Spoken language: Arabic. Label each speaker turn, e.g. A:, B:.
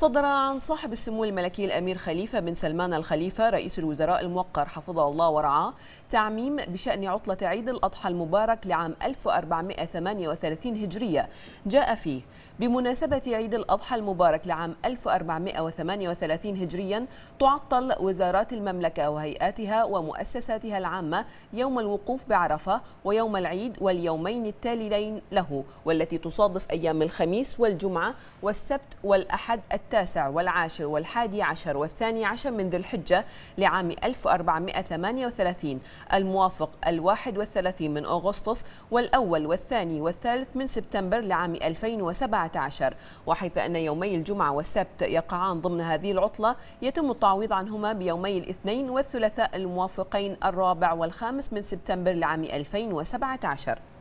A: صدر عن
B: صاحب السمو الملكي الأمير خليفة بن سلمان الخليفة رئيس الوزراء الموقر حفظه الله ورعاه تعميم بشأن عطلة عيد الأضحى المبارك لعام 1438 هجرية جاء فيه بمناسبة عيد الأضحى المبارك لعام 1438 هجريا تعطل وزارات المملكة وهيئاتها ومؤسساتها العامة يوم الوقوف بعرفة ويوم العيد واليومين التاليين له والتي تصادف أيام الخميس والجمعة والسبت والأحد التالي التاسع والعاشر والحادي عشر والثاني عشر من ذي الحجة لعام 1438 الموافق الواحد والثلاثين من أغسطس والأول والثاني والثالث من سبتمبر لعام 2017 وحيث أن يومي الجمعة والسبت يقعان ضمن هذه العطلة يتم التعويض عنهما بيومي الاثنين والثلاثاء الموافقين الرابع والخامس من سبتمبر لعام 2017